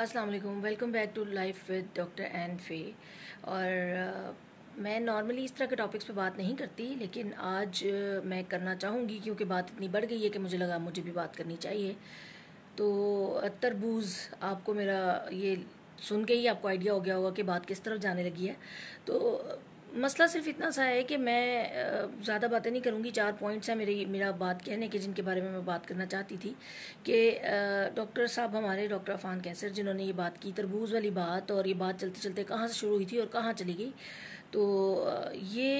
अस्सलाम वालेकुम welcome back to life with doctor एन फे और आ, मैं नॉर्मली इस तरह के टॉपिक्स पे बात नहीं करती लेकिन आज मैं करना चाहूँगी क्योंकि बात इतनी बढ़ गई है कि मुझे लगा मुझे भी बात करनी चाहिए तो तरबूज आपको मेरा ये सुन के ही आपको आइडिया हो गया होगा कि बात किस तरफ जाने लगी है तो मसला सिर्फ इतना सा है कि मैं ज़्यादा बातें नहीं करूँगी चार पॉइंट्स हैं मेरे मेरा बात कहने के जिनके बारे में मैं बात करना चाहती थी कि डॉक्टर साहब हमारे डॉक्टर अफान कैसर जिन्होंने ये बात की तरबूज वाली बात और ये बात चलते चलते कहाँ से शुरू हुई थी और कहाँ चली गई तो ये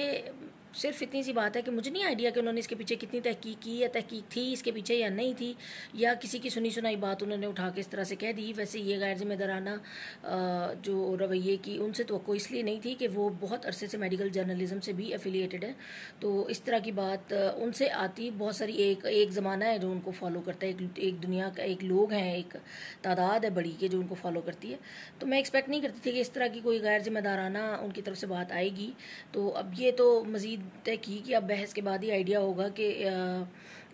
सिर्फ इतनी सी बात है कि मुझे नहीं आइडिया कि उन्होंने इसके पीछे कितनी तहकीक की या तहकीक थी इसके पीछे या नहीं थी या किसी की सुनी सुनाई बात उन्होंने उठा के इस तरह से कह दी वैसे ये गैर जिम्मेदाराना जो रवैये की उनसे तो इसलिए नहीं थी कि वो बहुत अरसे से मेडिकल जर्नलिज्म से भी एफिलिएटेड है तो इस तरह की बात उनसे आती बहुत सारी एक एक ज़माना है जो उनको फॉलो करता है एक, एक दुनिया का एक लोग हैं एक तादाद है बड़ी के जो उनको फॉलो करती है तो मैं एक्सपेक्ट नहीं करती थी कि इस तरह की कोई गैर जिम्मेदाराना उनकी तरफ से बात आएगी तो अब ये तो मज़ीद तय की कि अब बहस के बाद ही आइडिया होगा कि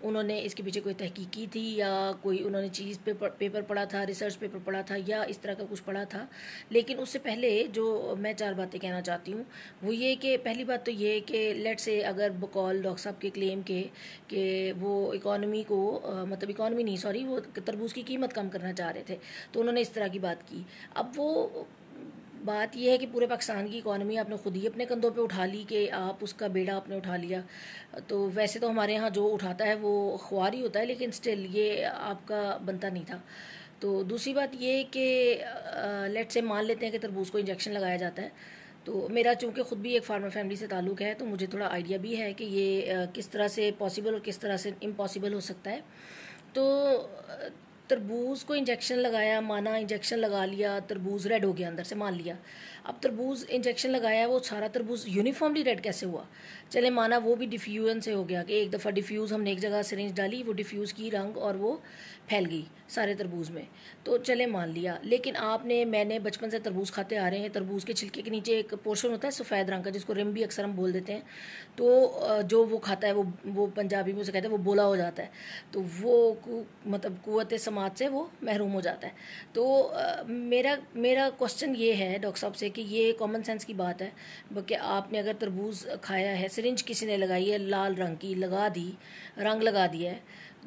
उन्होंने इसके पीछे कोई तहकीक की थी या कोई उन्होंने चीज़ पेपर पेपर पढ़ा था रिसर्च पेपर पढ़ा था या इस तरह का कुछ पढ़ा था लेकिन उससे पहले जो मैं चार बातें कहना चाहती हूँ वो ये कि पहली बात तो ये कि लेट से अगर बकौल डॉक्टर साहब के क्लेम के कि वो इकॉनमी को मतलब इकॉनमी नहीं सॉरी वो तरबूज की कीमत कम करना चाह रहे थे तो उन्होंने इस तरह की बात की अब वो बात यह है कि पूरे पाकिस्तान की इकानमी आपने खुद ही अपने कंधों पे उठा ली कि आप उसका बेड़ा आपने उठा लिया तो वैसे तो हमारे यहाँ जो उठाता है वो ख्वार ही होता है लेकिन स्टिल ये आपका बनता नहीं था तो दूसरी बात ये कि लेट से मान लेते हैं कि तरबूज को इंजेक्शन लगाया जाता है तो मेरा चूँकि ख़ुद भी एक फार्मर फैमिली से ताल्लुक़ है तो मुझे थोड़ा आइडिया भी है कि ये किस तरह से पॉसिबल और किस तरह से इम्पॉसिबल हो सकता है तो तरबूज को इंजेक्शन लगाया माना इंजेक्शन लगा लिया तरबूज रेड हो गया अंदर से मान लिया अब तरबूज इंजेक्शन लगाया वो सारा तरबूज यूनिफॉर्मली रेड कैसे हुआ चले माना वो भी डिफ्यूजन से हो गया कि एक दफ़ा डिफ्यूज़ हमने एक जगह सरेंज डाली वो डिफ्यूज़ की रंग और वो फैल गई सारे तरबूज में तो चले मान लिया लेकिन आपने मैंने बचपन से तरबूज खाते आ रहे हैं तरबूज के छिलके के नीचे एक पोर्शन होता है सफ़ेद रंग का जिसको रिम भी अक्सर हम बोल देते हैं तो जो वो खाता है वो वो पंजाबी में उसे कहते हैं वो बोला हो जाता है तो वो मतलब कुत सम समाज से वो महरूम हो जाता है तो आ, मेरा मेरा क्वेश्चन ये है डॉक्टर साहब से कि ये कॉमन सेंस की बात है कि आपने अगर तरबूज खाया है सरिंज किसी ने लगाई है लाल रंग की लगा दी रंग लगा दिया है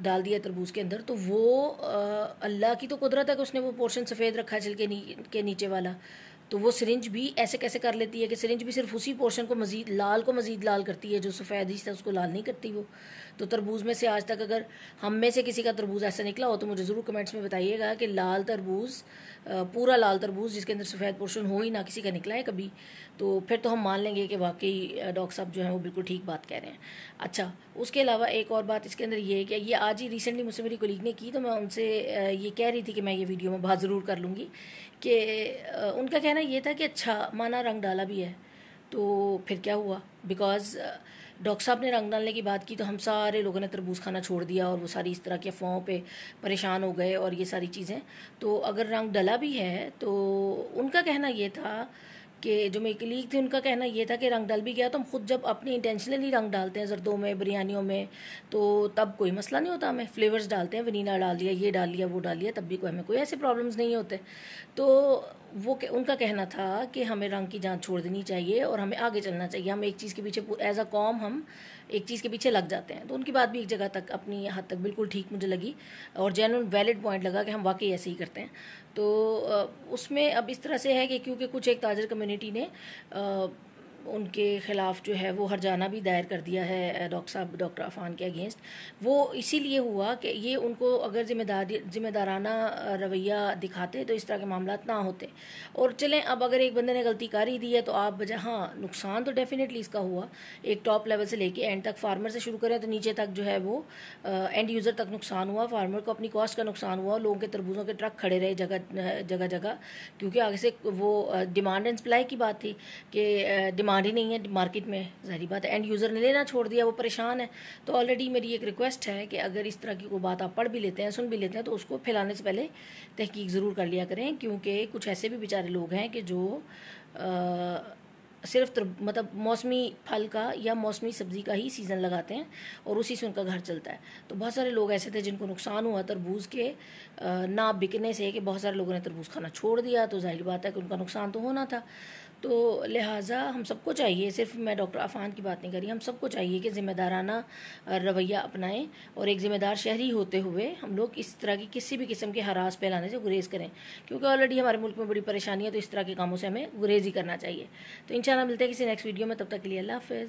डाल दिया तरबूज के अंदर तो वो अल्लाह की तो कुदरत है कि उसने वो पोर्शन सफ़ेद रखा है छिलके नी, के नीचे वाला तो वो सिरिंज भी ऐसे कैसे कर लेती है कि सिरिंज भी सिर्फ उसी पोर्शन को मज़ीद लाल को मज़ीद लाल करती है जो सफ़ेद था उसको लाल नहीं करती वो तो तरबूज में से आज तक अगर हम में से किसी का तरबूज ऐसा निकला हो तो मुझे ज़रूर कमेंट्स में बताइएगा कि लाल तरबूज पूरा लाल तरबूज जिसके अंदर सफ़ेद पोर्शन हो ही ना किसी का निकला है कभी तो फिर तो हम मान लेंगे कि वाकई डॉक्टर साहब जो है वो बिल्कुल ठीक बात कह रहे हैं अच्छा उसके अलावा एक और बात इसके अंदर ये है कि ये आज ही रिसेंटली मुझसे मेरी कोलीग ने की तो मैं उनसे ये कह रही थी कि मैं ये वीडियो में बात ज़रूर कर लूँगी कि उनका कहना ये था कि अच्छा माना रंग डाला भी है तो फिर क्या हुआ बिकॉज डॉक्टर साहब ने रंग डालने की बात की तो हम सारे लोगों ने तरबूज खाना छोड़ दिया और वो सारी इस तरह की अफवाहों पे परेशान हो गए और ये सारी चीज़ें तो अगर रंग डला भी है तो उनका कहना ये था कि जो मेरी कलीग थी उनका कहना ये था कि रंग डल भी गया तो हम खुद जब अपनी इंटेंशनली रंग डालते हैं जर्दों में बिरयानियों में तो तब कोई मसला नहीं होता हमें फ्लेवर्स डालते हैं वनीला डाल दिया ये डाल लिया वो डाल लिया तब भी कोई हमें कोई ऐसे प्रॉब्लम्स नहीं होते तो वो उनका कहना था कि हमें रंग की जान छोड़ देनी चाहिए और हमें आगे चलना चाहिए हम एक चीज़ के पीछे एज अ कॉम हम एक चीज़ के पीछे लग जाते हैं तो उनकी बात भी एक जगह तक अपनी हद तक बिल्कुल ठीक मुझे लगी और जेनुअन वैलिड पॉइंट लगा कि हम वाकई ऐसे ही करते हैं तो उसमें अब इस तरह से है कि क्योंकि कुछ एक ताजर कम्यूनिटी ने उनके ख़िलाफ़ जो है वो हरजाना भी दायर कर दिया है डॉक्टर साहब डॉक्टर अफान के अगेंस्ट वो इसीलिए हुआ कि ये उनको अगर जिम्मेदारी जिम्मेदाराना रवैया दिखाते तो इस तरह के मामला ना होते और चलें अब अगर एक बंदे ने गलती कर ही दी है तो आप बजा हाँ नुकसान तो डेफिनेटली इसका हुआ एक टॉप लेवल से लेके एंड तक फार्मर से शुरू करें तो नीचे तक जो है वो एंड यूज़र तक नुकसान हुआ फार्मर को अपनी कॉस्ट का नुकसान हुआ लोगों के तरबूजों के ट्रक खड़े रहे जगह जगह जगह क्योंकि आगे से वो डिमांड एंड सप्लाई की बात थी कि डिमांड डिमांड ही नहीं है मार्केट में जहरी बात है एंड यूज़र ने लेना छोड़ दिया वो परेशान है तो ऑलरेडी मेरी एक रिक्वेस्ट है कि अगर इस तरह की कोई बात आप पढ़ भी लेते हैं सुन भी लेते हैं तो उसको फैलाने से पहले तहकीक ज़रूर कर लिया करें क्योंकि कुछ ऐसे भी बेचारे लोग हैं कि जो आ, सिर्फ मतलब मौसमी फल का या मौसमी सब्ज़ी का ही सीज़न लगाते हैं और उसी से उनका घर चलता है तो बहुत सारे लोग ऐसे थे जिनको नुकसान हुआ तरबूज के ना बिकने से कि बहुत सारे लोगों ने तरबूज खाना छोड़ दिया तो जाहिर बात है कि उनका नुकसान तो होना था तो लिहाजा हम सबको चाहिए सिर्फ मैं डॉक्टर अफान की बात नहीं कर रही हम सबको चाहिए कि ज़िम्मेदाराना रवैया अपनाएं और एक ज़िम्मेदार शहरी होते हुए हम लोग इस तरह की किसी भी किस्म के हरास फैलाने से गुरेज करें क्योंकि ऑलरेडी हमारे मुल्क में बड़ी परेशानी है तो इस तरह के कामों से हमें गुरेज ही करना चाहिए तो इन इंशाल्लाह मिलते हैं किसी नेक्स्ट वीडियो में तब तक के लिए अल्लाह हाफिज़